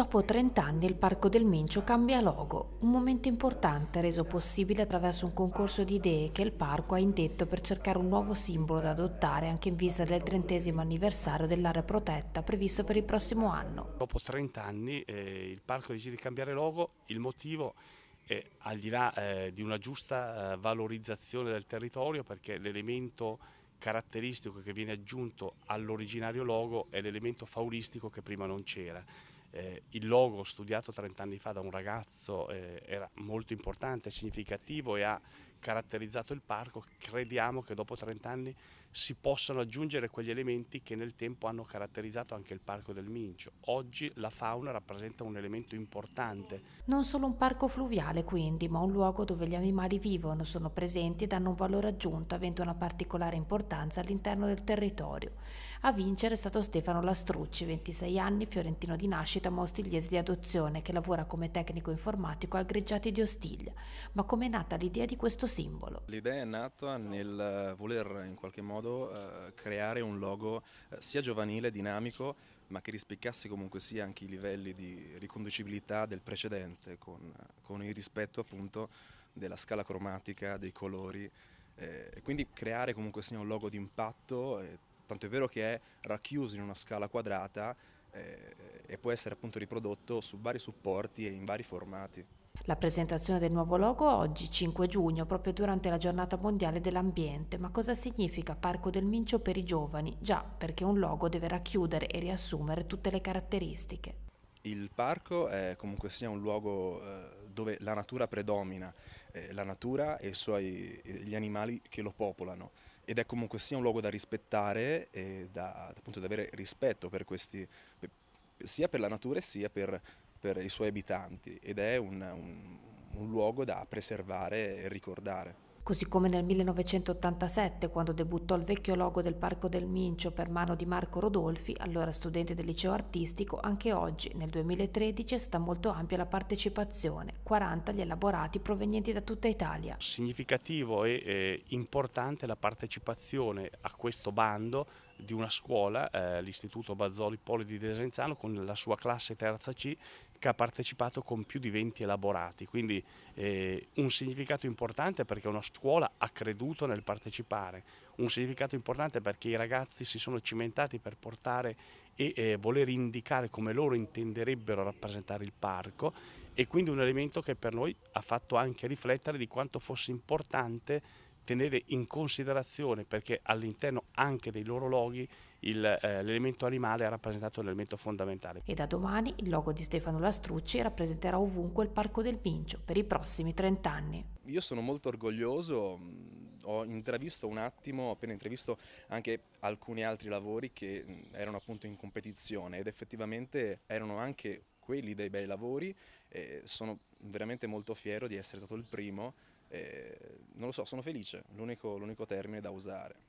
Dopo 30 anni il Parco del Mincio cambia logo, un momento importante reso possibile attraverso un concorso di idee che il parco ha indetto per cercare un nuovo simbolo da adottare anche in vista del trentesimo anniversario dell'area protetta previsto per il prossimo anno. Dopo 30 anni eh, il parco decide di cambiare logo, il motivo è al di là eh, di una giusta eh, valorizzazione del territorio perché l'elemento caratteristico che viene aggiunto all'originario logo è l'elemento faulistico che prima non c'era eh, il logo studiato 30 anni fa da un ragazzo eh, era molto importante, significativo e ha caratterizzato il parco, crediamo che dopo 30 anni si possano aggiungere quegli elementi che nel tempo hanno caratterizzato anche il parco del Mincio. Oggi la fauna rappresenta un elemento importante. Non solo un parco fluviale quindi, ma un luogo dove gli animali vivono, sono presenti e danno un valore aggiunto, avendo una particolare importanza all'interno del territorio. A vincere è stato Stefano Lastrucci, 26 anni, fiorentino di nascita, ma ostigliese di adozione, che lavora come tecnico informatico a Greggiati di Ostiglia. Ma come è nata l'idea di questo simbolo. L'idea è nata nel eh, voler in qualche modo eh, creare un logo eh, sia giovanile, dinamico, ma che rispecchiasse comunque sia anche i livelli di riconducibilità del precedente, con, eh, con il rispetto appunto della scala cromatica, dei colori, eh, e quindi creare comunque sia un logo di impatto, eh, tanto è vero che è racchiuso in una scala quadrata e può essere appunto riprodotto su vari supporti e in vari formati. La presentazione del nuovo logo oggi, 5 giugno, proprio durante la giornata mondiale dell'ambiente. Ma cosa significa Parco del Mincio per i giovani? Già, perché un logo deve racchiudere e riassumere tutte le caratteristiche. Il parco è comunque sia un luogo eh, dove la natura predomina, eh, la natura e suoi, eh, gli animali che lo popolano ed è comunque sia un luogo da rispettare e da, appunto, da avere rispetto per questi, sia per la natura sia per per i suoi abitanti ed è un, un, un luogo da preservare e ricordare. Così come nel 1987, quando debuttò il vecchio logo del Parco del Mincio per mano di Marco Rodolfi, allora studente del liceo artistico, anche oggi, nel 2013, è stata molto ampia la partecipazione, 40 gli elaborati provenienti da tutta Italia. Significativo e eh, importante la partecipazione a questo bando di una scuola, eh, l'Istituto Bazzoli Poli di Desenzano, con la sua classe terza C che ha partecipato con più di 20 elaborati, quindi eh, un significato importante perché una scuola ha creduto nel partecipare, un significato importante perché i ragazzi si sono cimentati per portare e eh, voler indicare come loro intenderebbero rappresentare il parco e quindi un elemento che per noi ha fatto anche riflettere di quanto fosse importante tenere in considerazione perché all'interno anche dei loro loghi il, eh, l'elemento animale ha rappresentato l'elemento fondamentale. E da domani il logo di Stefano Lastrucci rappresenterà ovunque il Parco del Pincio per i prossimi 30 anni. Io sono molto orgoglioso, mm, ho intravisto un attimo, ho appena intravisto anche alcuni altri lavori che mm, erano appunto in competizione ed effettivamente erano anche quelli dei bei lavori e sono veramente molto fiero di essere stato il primo eh, non lo so, sono felice, l'unico, l'unico termine da usare.